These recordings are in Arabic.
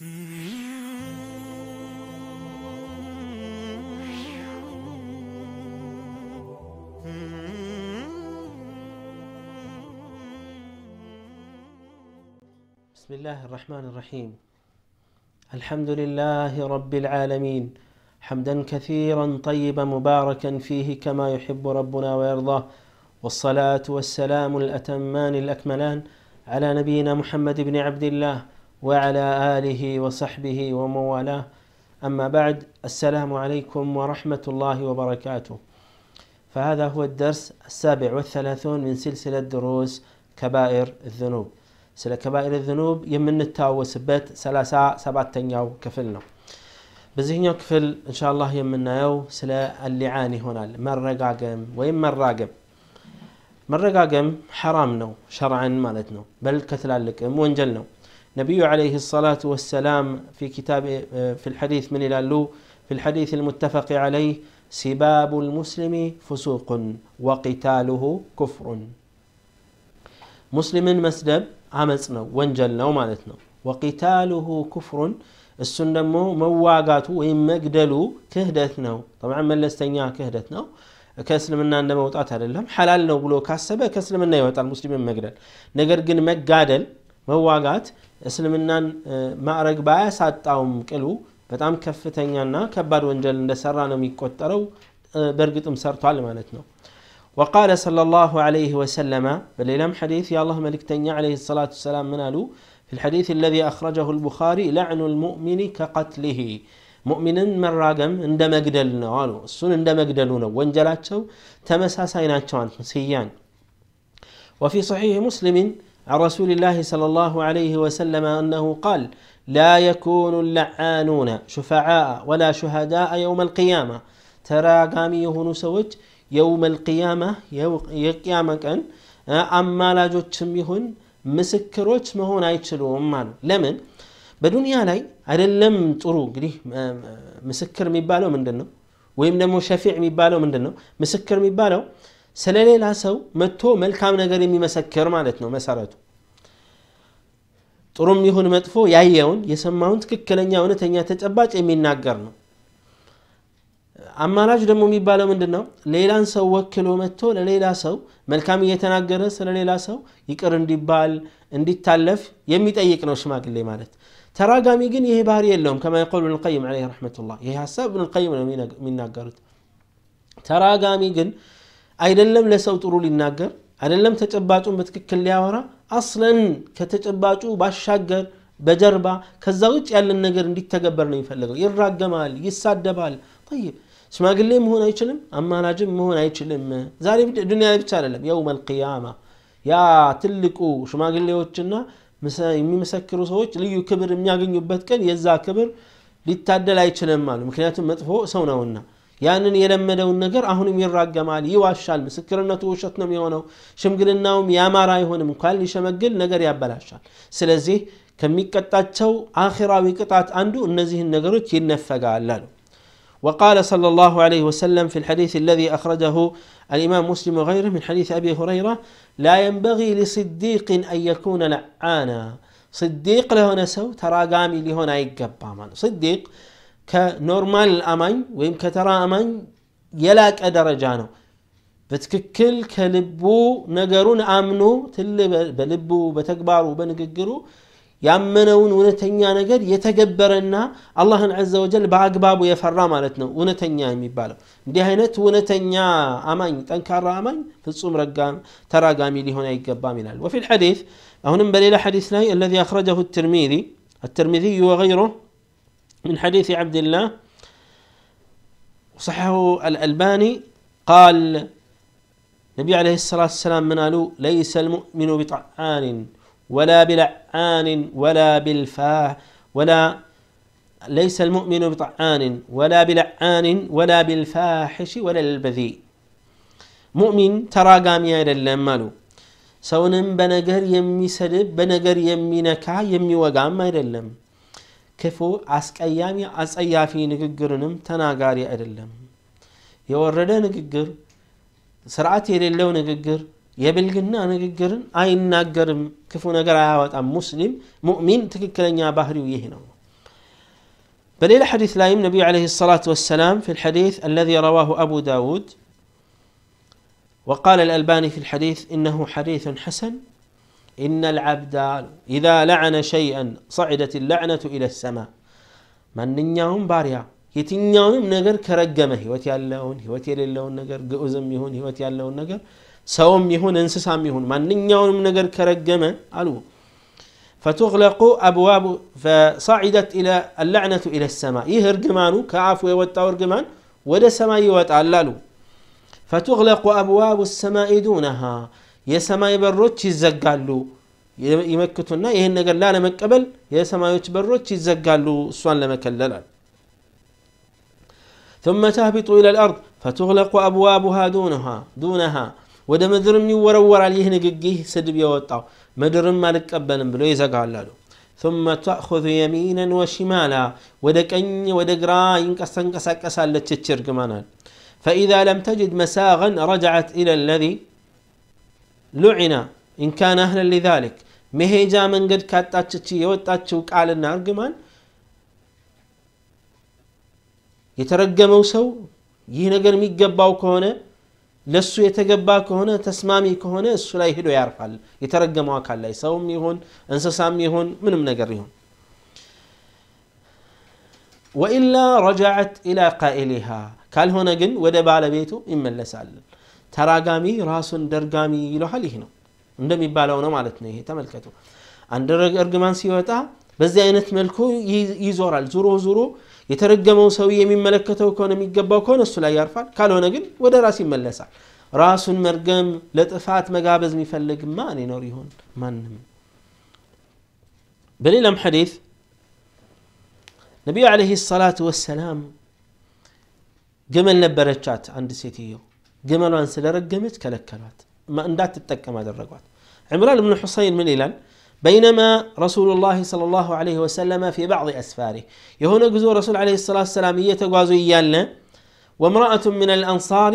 بسم الله الرحمن الرحيم الحمد لله رب العالمين حمدا كثيرا طيبا مباركا فيه كما يحب ربنا ويرضاه والصلاه والسلام الاتمان الاكملان على نبينا محمد بن عبد الله وعلى اله وصحبه وموالاه اما بعد السلام عليكم ورحمه الله وبركاته فهذا هو الدرس السابع والثلاثون من سلسله دروس كبائر الذنوب سلا كبائر الذنوب يمن التاو وسبت سلاسة سباتن يو كفلنا بزهن يكفل ان شاء الله يمن يو سلا اللعاني هنا مرقاقم وين مرقاقم مرقاقم حرام حرامنا شرعا مالتنا بل كثلالك لكم نو النبي عليه الصلاة والسلام في كتاب آه، في الحديث من إلى اللو في الحديث المتفق عليه سباب المسلم فسوق وقتاله كفر مسلم مسدب عمسنا وانجلنا ومالتنا وقتاله كفر السنة مو وإن مقدلوا كهدتنا طبعا من لستنيا كهدتنا كاسلمنا أن موطاتها لهم حلال نقوله كاسبه كاسلمنا يوطى المسلمين مقدل نقرق مقادل መዋጋት እስልምናን ማዕረግ كلو ቅሉ በጣም ከፍተኛና ከባድ ونجل እንደሰራ ነው የሚቆጠረው በእርግጥም ሰርቷል على مالتنا وقال صلى الله عليه وسلم بليلم حديث يا الله ملك تنيا عليه الصلاة والسلام من ألو في الحديث الذي أخرجه البخاري لعن المؤمن كقتله مؤمن من راقم عندما قدلنا قالوا السن عندما قدلونا وانجلاتشو تمسا سيناتشو سيان وفي صحيح مسلم عن رسول الله صلى الله عليه وسلم انه قال: لا يكون اللعانون شفعاء ولا شهداء يوم القيامه ترى قامي سوج يوم القيامه يوم كان آه، اما لا جوتشم مسكروت ما هون مالو لمن بدنيا لاي على لم تروق لي آه، آه، مسكر مبالو من دنو ويم دمو شفيع مبالو من دنو مسكر مبالو ስለሌላ ሰው መጥቶ መልካም ነገር የሚመሰክር ማለት ነው መሰረቱ ጥሩም ይሁን መጥፎ ያየውን የሰማውን ትክክለኛ እውነተኛ ተጨባጭ የሚናገር ነው አማራጅ ደግሞ የሚባለው ምንድን ነው ሌላን ሰው ወክሎ መጥቶ ለሌላ ሰው መልካም እየተናገረ ስለሌላ ሰው ይቅር እንዲባል እንዲታለፍ የሚጠይቅ ነው ሽማግሌ ማለት ተራጋሚ ግን ይሄ ባህር የለውም ከማ የቆል ብንልቀይም ለ ረመቱላ ይሄ ሀሳብ ብንልቀይም ነው የሚናገሩት ተራጋሚ ግን አይደለም ለሰው ጥሩ ሊናገር አይደለም ተጨባጩን በትክክል ሊያወራ አስለን ከተጨባጩ ባሻገር በጀርባ ከዛ ውጭ ያለን ነገር እንዲተገበር ነው የሚፈለገው። ይራገማል፣ ይሳደባል። ይብ ሽማግሌ መሆን አይችልም፣ አማላጅም መሆን አይችልም። ዛሬ ዱኒያ ላይ ብቻ አይደለም፣ የውም አልቅያማ ያ ትልቁ ሽማግሌዎችና የሚመሰክሩ ሰዎች ልዩ ክብር የሚያገኙበት ቀን የዛ ክብር ሊታደል አይችልም አሉ። ምክንያቱም መጥፎ ሰው ነውና ያንን የለመደውን ነገር አሁንም ይራገማል ይዋሻል ምስክርነቱ ውሸት ነው የሚሆነው ሽምግልናውም ያማራ አይሆንም እንኳን ሊሸመግል ነገር ያበላሻል ስለዚህ ከሚቀጣቸው አኺራዊ ቅጣት አንዱ እነዚህን ነገሮች ይነፈጋል አሉ وقال صلى الله عليه وسلم في الحديث الذي أخرجه الإمام مسلم وغيره من حديث أبي هريرة لا ينبغي لصديق أن يكون لعانا صديق لهنا سو تراقامي لهنا يقبا صديق ከኖርማል አማኝ ወይም ከተራ አማኝ የላቀ ደረጃ ነው በትክክል ከልቡ ነገሩን አምኖ ትል በልቡ በተግባሩ በንግግሩ ያመነውን እውነተኛ ነገር የተገበረና አላህን አዘ ወጀል በአግባቡ የፈራ ማለት ነው እውነተኛ የሚባለው እንዲህ አይነት እውነተኛ አማኝ ጠንካራ አማኝ ፍጹም ተራጋሚ ሊሆን አይገባም ይላል ወፊ ልሐዲት አሁንም በሌላ ሐዲስ ላይ አለዚ አክረጀሁ ትርሚዚ الترمذي وغيره من حديث عبد الله وصححه الألباني قال النبي عليه الصلاة والسلام من قالوا ليس المؤمن بطعان ولا بلعان ولا بالفاه ولا ليس المؤمن بطعان ولا بلعان ولا بالفاحش ولا البذيء مؤمن يا سونم ተራጋሚ يمي سلب ሰውንም يمي የሚሰድብ يمي وقام ما አይደለም كفو أسكيامي أسأيافي نقرنم تناغاري أدلم يورده نقر سرعتي للو نقر يبلغنا نقر أي نقرم كفو نقر عاوات أم مسلم مؤمن تككلن يا بحري ويهنا بل إلى حديث لايم نبي عليه الصلاة والسلام في الحديث الذي رواه أبو داود وقال الألباني في الحديث إنه حديث حسن إن العبد إذا لعن شيئا صعدت اللعنة إلى السماء ማንኛውም ባሪያ باريا ነገር نجر ህይወት ያለውን ህይወት የሌለውን ነገር يهون ይሁን ህይወት ያለውን ነገር ሰውም ይሁን እንስሳም ይሁን ማንኛውንም ነገር ከረገመ فتغلق أبواب فصعدت إلى اللعنة إلى السماء إيه رجمان كعفو يوتا رجمان ودا سماء يوتا فتغلق أبواب السماء دونها የሰማይ በሮች ይዘጋሉ ይመክቱና ይህን ነገር ላለመቀበል የሰማዮች በሮች ይዘጋሉ እሷን ለመከለላል ثم تهبط إلى الأرض فتغلق أبوابها دونها دونها ወደ ምድርም ይወረወራል ይህ ንግግህ ስድብ የወጣው ምድርም አልቀበልም ብሎ ይዘጋላሉ ثم تأخذ يمينا وشمالا ودكن ودقرا ينقص تنقص فإذا لم تجد مساغا رجعت إلى الذي لعنا إن كان أهلا لذلك مهيجا من قد كاتاتشي يوتاتشو كعال النار قمان يترقى موسو يهنا قرمي قباو كونة لسو يتقبا كونة تسمامي كونة السلايه لو يعرف على يترقى موك هل يسو ميهون انسا ساميهون من من قريهون وإلا رجعت إلى قائلها قال هنا قن ودبال بيته إما اللي سألن ተራጋሚ ራሱን ደርጋሚ ይለሃል ይህ ነው እንደሚባለው ነው ማለት ነው ይሄ ተመልከቱ አንድ እርግማን ሲወጣ በዚህ አይነት መልኩ ይዞራል ዙሮ ዙሮ የተረገመው ሰው የሚመለከተው ከሆነ የሚገባው ከሆነ እሱ ላይ ያርፋል ካልሆነ ግን ወደ ራስ ይመለሳል ራሱን መርገም ለጥፋት መጋበዝ የሚፈልግ ማን ይኖር ይሆን ማንም በሌላም ሐዲት ነቢዩ ዓለይህ ሰላቱ ወሰላም ግመል ነበረቻት አንድ ሴትየው ما اندات ከለከሏት እንዳትጠቀም አደረጓት عمران بن حسين من إيلان بينما رسول الله صلى الله عليه وسلم في بعض أسفاره يهون جزء رسول عليه الصلاة والسلام يتقوازو إيالنا وامرأة من الأنصار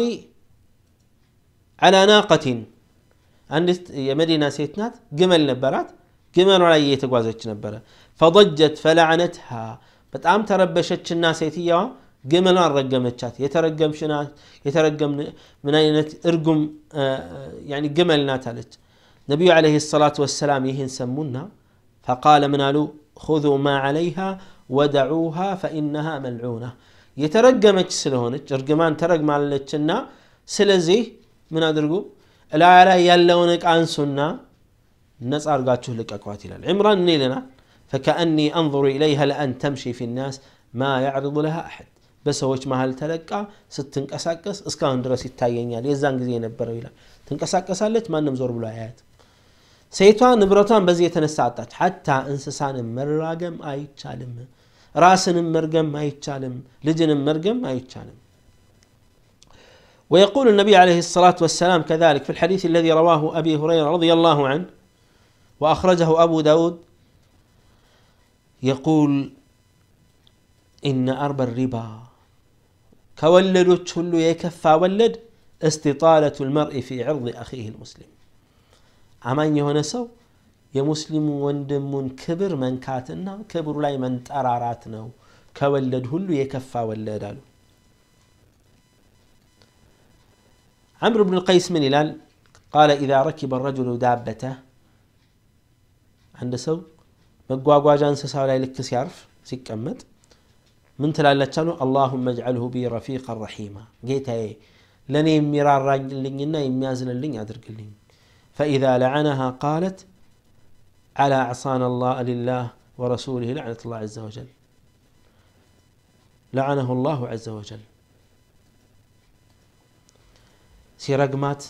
على ناقة عند مدينة سيتنات جمل نبرات جمل على يتقوازو نبرة فضجت فلعنتها بتأم تربشت الناس سيتيها قملا رقمتشات يترجم شنا يترجم من أين ارقم آه، يعني قمل ناتلت نبي عليه الصلاة والسلام يهن سمونا فقال منالو خذوا ما عليها ودعوها فإنها ملعونة يترقمت سلهونت ارقمان ترقم على لتشنا سلزي من ادرقو لا على يلونك عن سنة الناس أرقاتشو لك أكواتي العمران نيلنا فكأني أنظر إليها لأن تمشي في الناس ما يعرض لها أحد በሰዎች መሃል ተለቃ ስትንቀሳቀስ እስካሁን ድረስ ይታየኛል የዛን ጊዜ የነበረው ይላል ትንቀሳቀሳለች ማንም ዞር ብሎ አያያት ሴቷ ንብረቷን በዚህ የተነሳ አጣች ሐታ እንስሳንም መራገም አይቻልም ራስንም መርገም አይቻልም ልጅንም መርገም አይቻልም ويقول النبي عليه الصلاة والسلام كذلك في الحديث الذي رواه أبي هريرة رضي الله عنه وأخرجه أبو داود يقول إن أرب الربا كولد تشل يكفى ولد استطالة المرء في عرض أخيه المسلم أمان يهون يا مسلم وندم كبر من كاتنا كبر لاي من تراراتنا كولد هلو يكفى ولد عمرو بن القيس من إلال قال إذا ركب الرجل دابته عند سو مقواقوا جانس سوالي لكس يعرف سيك أمت من تلالتشانو اللهم اجعله بي رفيقا رحيما قيت اي لن يمرار راجل لنا يميازن لن يدرك لن فإذا لعنها قالت على عصان الله لله ورسوله لعنة الله عز وجل لعنه الله عز وجل سيرقمات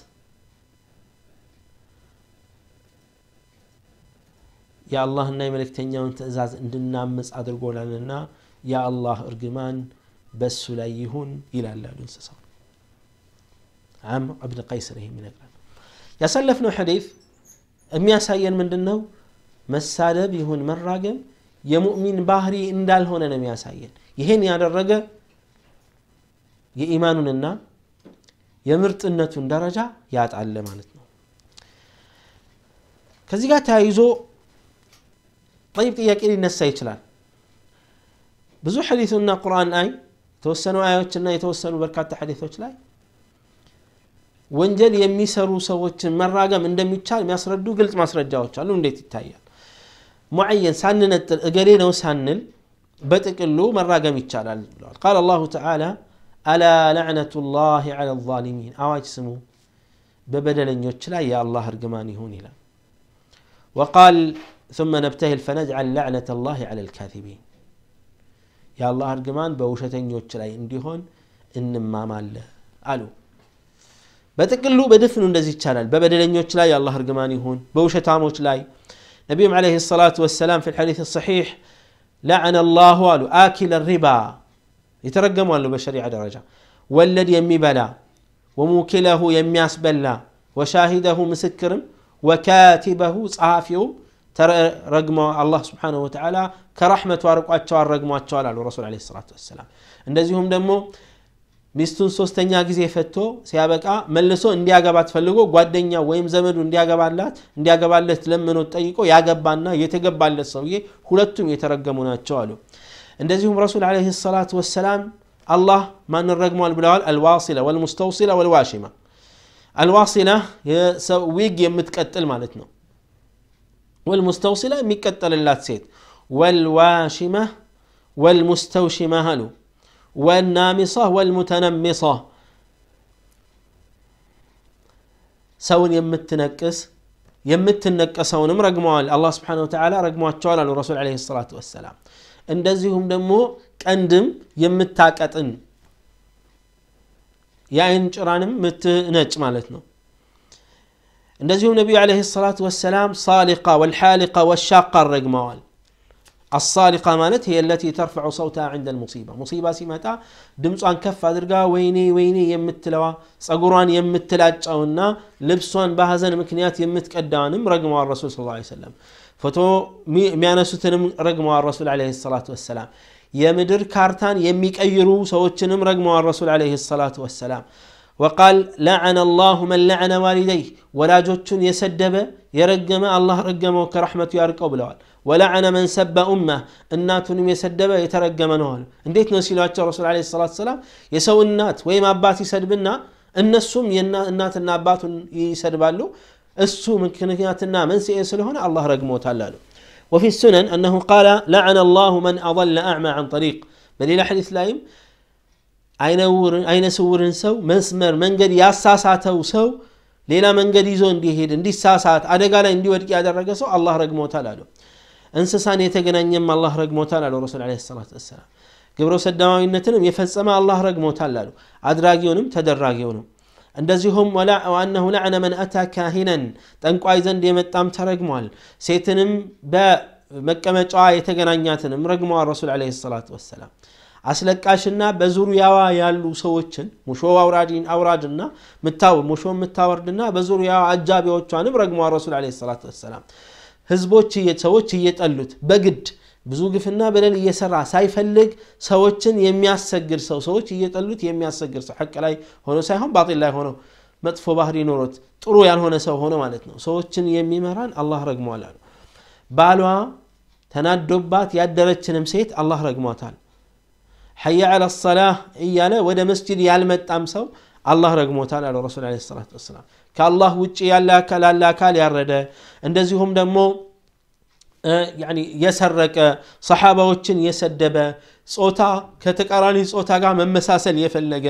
يا الله إني ملك تنيا وانت إزاز عندنا مس أدر قول لنا يا الله ارجمان بس لا يهون الى الله بالسلام عم ابن قيس رهي من اقران يا سلفنا حديث ام ياسين من دنو مساده بيهون يا مؤمن باهري اندال هنا نم ياسين يهين يا الرجا يا ايمان يا مرت درجه يا تعلمانتنا كزيغا تايزو طيب تياكي نسى يتلال ብዙ ሐዲሱና ቁርአን አይ የተወሰኑ አያዎችና የተወሰኑ በርካታ ሐዲቶች ላይ ወንጀል የሚሰሩ ሰዎችን መራገም እንደሚቻል የሚያስረዱ ግልጽ ማስረጃዎች አሉ እንዴት ይታያል ሙዓየን ሳንነጥል እገሌ ነው ሳንል በጥቅሉ መራገም ይቻላል ብለዋል ቃል አላሁ ተዓላ አላ ለዕነቱ ላህ ዐላ ዛሊሚን አዋጅ ስሙ በበደለኞች ላይ የአላህ እርግማን ይሁን ይላል وقال ثم نبتهل فنجعل لعنة الله على الكاذبين يا الله أرجمان بوشتين يوتشلاي عندي هون إن ما مال ألو بتكلو بدفن ندزي تشلال ببدلين يوتشلاي يا الله أرجمان يهون بوشتام يوتشلاي نبيهم عليه الصلاة والسلام في الحديث الصحيح لعن الله ألو آكل الربا يترجم ألو على درجة والذي يمي بلا وموكله يمي أسبلا وشاهده مسكر وكاتبه صحافيه ረግመ አላህ ስብሓንሁ ወተዓላ ከራሕመቱ አርቋቸዋል ረግሟቸዋል አሉ ረሱል ለ ሰላት ወሰላም እንደዚሁም ደግሞ ሚስቱን ሶስተኛ ጊዜ ፈቶ ሲያበቃ መልሶ እንዲያገባት ፈልጎ ጓደኛ ወይም ዘመዱ እንዲያገባላት እንዲያገባለት ለምኖ ጠይቆ ያገባና የተገባለት ሰውዬ ሁለቱም የተረገሙ ናቸው አሉ እንደዚሁም ረሱል ለ ሰላት ወሰላም አላህ ማንን ረግሟል ብለዋል አልዋሲላ ወልሙስተውሲላ ወልዋሽማ አልዋሲላ ዊግ የምትቀጥል ማለት ነው والمستوصلة ميكتل اللات سيت والواشمة والمستوشمة هلو والنامصة والمتنمصة سون يمتنكس يمتنكسون مرقموال الله سبحانه وتعالى رقموات شوالا للرسول عليه الصلاة والسلام اندزيهم دمو كأندم يمتاكتن يعني انجرانم متنج مالتنو نزيم النبي عليه الصلاة والسلام صالقة والحالقة والشاقة الرقموال الصالقة مالت هي التي ترفع صوتها عند المصيبة مصيبة سمتها عن كفة درقا ويني ويني يمتلوا صقران يمتلا جاونا لبسون بهزن مكنيات يمت كدانم رقموا الرسول صلى الله عليه وسلم فتو ميانا ستنم رقموا الرسول عليه الصلاة والسلام يمدر كارتان يميك أيرو سوتنم رقموا الرسول عليه الصلاة والسلام وقال لعن الله من لعن والديه ولا جوتشن يسدب يرقم الله رجمه كرحمة يارك أبلوال ولعن من سب أمه النات يسدب يترجمه نوال انديت نسيل رسول عليه الصلاة والسلام يسو النات ويما أبات يسدبنا إن السم النات النابات يسدبالو السو من كنكياتنا من سيئسل هنا الله رجمه تعلاله وفي السنن أنه قال لعن الله من أضل أعمى عن طريق بل إلى حديث لايم አይነ ስውርን ሰው መስመር መንገድ ያሳሳተው ሰው ሌላ መንገድ ይዞ እንዲሄድ እንዲሳሳት አደጋ ላይ እንዲወድቅ ያደረገ ሰው አላህ ረግሞታል አለው እንስሳን የተገናኘም አላህ ረግሞታል አለው ረሱል ለ ሰላት ወሰላም ግብረ ሰዳማዊነትንም የፈጸመ አላህ ረግሞታል አሉ አድራጊውንም ተደራጊውንም እንደዚሁም ወአነሁ ለዕነ መን አታ ካሂነን ጠንቋይ ዘንድ የመጣም ተረግሟል ሴትንም በመቀመጫዋ የተገናኛትንም ረግመዋል ረሱል ለ ሰላት ወሰላም አስለቃሽና በዙሪያዋ ያሉ ሰዎችን ሙሾ አውራዲን አውራድና ምታው ሙሾ ምታወርድና በዙሪያዋ አጃቢዎቿንም ረግሟ ረሱል ለ ሰላት ወሰላም ህዝቦች ሰዎች እየጠሉት በግድ ብዙ ግፍና በደል እየሰራ ሳይፈልግ ሰዎችን የሚያሰግድ ሰው ሰዎች እየጠሉት የሚያሰግድ ሰው ሐቅ ላይ ሆኖ ሳይሆን ባጢል ላይ ሆነው መጥፎ ባህሪ ኖሮት ጥሩ ያልሆነ ሰው ሆነ ማለት ነው ሰዎችን የሚመራን አላህ ረግሟል አሉ ባሏ ተናዶባት ያደረችንም ሴት አላህ ረግሟታል حي على الصلاة إيانا ودا مسجد يالمت أمسو الله رقمو تعالى الرسول عليه الصلاة والسلام كالله وجي يالا كالا لا كالا يارد اندازي هم دمو آه يعني يسرك صحابة وجين يسدب صوتا كتكاراني صوتا قام مساسل يفلق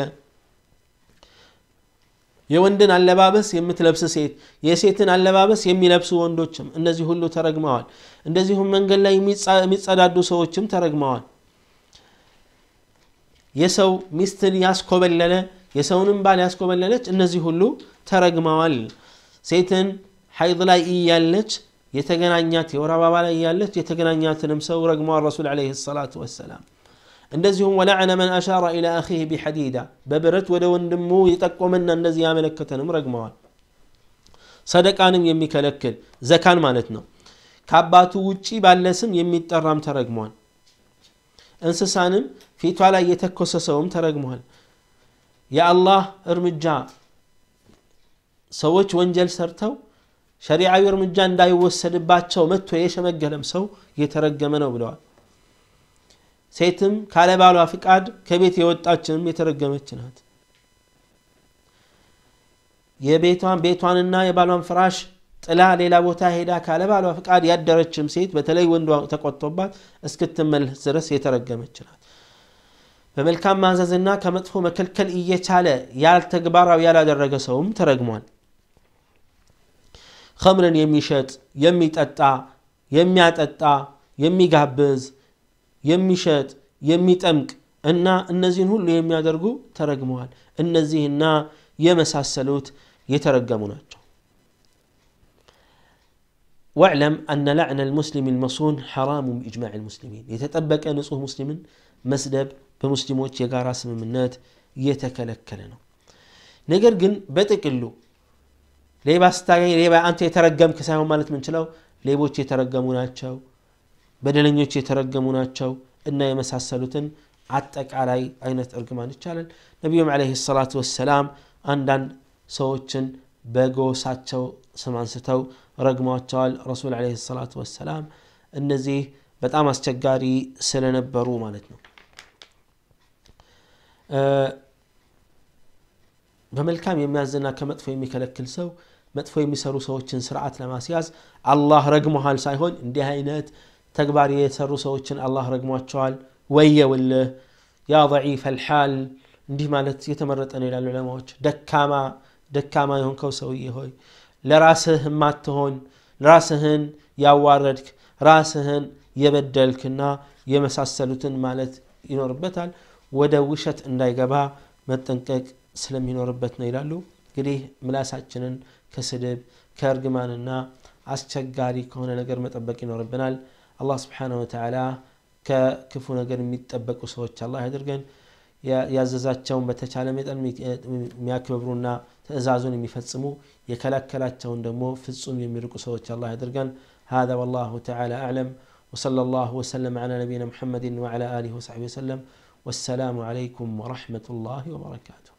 የወንድን አለባበስ የምትለብስ ሴት የሴትን አለባበስ የሚለብሱ ወንዶችም እነዚህ ሁሉ ተረግመዋል እንደዚሁም መንገድ ላይ የሚጸዳዱ ሰዎችም ተረግመዋል يسو ميستن ياسكو بللة يسو نمبال ياسكو بللة النزي هلو ترق موال سيتن حيض لا إيالت يتقن عنيات وربا بلا إيالت يتقن عنيات نمسو رق الرسول عليه الصلاة والسلام النزي هم ولعن من أشار إلى أخيه بحديدة ببرت ولو نمو يتقو من يا يعملك تنم رق موال صدق آنم يمي كالكل زكان مالتنا كاباتو وچي بالاسم يمي ترام ترق موال እንስሳንም ፊቷ ላይ የተኮሰ ሰውም ተረግሟል የአላህ እርምጃ ሰዎች ወንጀል ሰርተው ሸሪዓዊ እርምጃ እንዳይወሰድባቸው መጥቶ የሸመገለም ሰው እየተረገመ ነው ብለዋል ሴትም ካለባሏ ባሏ ፍቃድ ከቤት የወጣችንም የተረገመች ናት የቤቷን ቤቷንና የባሏን ፍራሽ ጥላ ሌላ ቦታ ሄዳ ካለ ባሏ ፍቃድ ያደረችም ሴት በተለይ ወንዷ ተቆጥቶባት እስክትመለስ ድረስ የተረገመች ናት። በመልካም ማዘዝና ከመጥፎ መከልከል እየቻለ ያልተግባራዊ ያላደረገ ሰውም ተረግሟል። ከምርን የሚሸጥ የሚጠጣ፣ የሚያጠጣ፣ የሚጋብዝ፣ የሚሸጥ፣ የሚጠምቅ እና እነዚህን ሁሉ የሚያደርጉ ተረግመዋል። እነዚህና የመሳሰሉት የተረገሙ ናቸው። واعلم أن لعن المسلم المصون حرام بإجماع المسلمين يتطبق نصوص مسلم مسدب بمسلموت يقار اسم منات يتكلك لنا نقر قن بتقلو ليبا استاقين ليبا أنت يترقم كسامة مالت من تلو ليبوت يترقمون أتشاو بدلن يوت يترقمون أتشاو إنا يمسع السلوتن عتك علي أين ترقمان التشالل نبيهم عليه الصلاة والسلام أندن سوتشن بقو ساتشو سمعن ستو, ረግሟቸዋል ረሱል አለ ሰላቱ ወሰላም እነዚህ በጣም አስቸጋሪ ስለነበሩ ማለት ነው በመልካም የሚያዝና ከመጥፎ የሚከለክል ሰው መጥፎ የሚሰሩ ሰዎችን ስርዓት ለማስያዝ አላህ ረግሞሃል ሳይሆን እንዲህ አይነት ተግባር የሰሩ ሰዎችን አላህ ረግሟቸዋል ወየውልህ ያ ضዒፍ አልሓል እንዲህ ማለት የተመረጠ ነው ይላሉ ለማዎች ደካማ ደካማ የሆንከው ሰውዬ ሆይ ለራስህ የማትሆን ራስህን ያዋረድክ ራስህን የበደልክና የመሳሰሉትን ማለት ይኖርበታል ወደ ውሸት እንዳይገባ መጠንቀቅ ስለሚኖርበት ነው ይላሉ እንግዲህ ምላሳችንን ከስድብ ከእርግማንና አስቸጋሪ ከሆነ ነገር መጠበቅ ይኖርብናል አላህ ስብሓን ወተላ ከክፉ ነገር የሚጠበቁ ሰዎች አላህ ያድርገን ያዘዛቸውን በተቻለ መጠን የሚያክብሩና ትእዛዙን የሚፈጽሙ የከለከላቸውን ደግሞ ፍጹም የሚርቁ ሰዎች አላ ያድርገን هذا والله تعالى أعلم وصلى الله وسلم على نبينا محمد وعلى آله وصحبه وسلم والسلام عليكم ورحمة الله وبركاته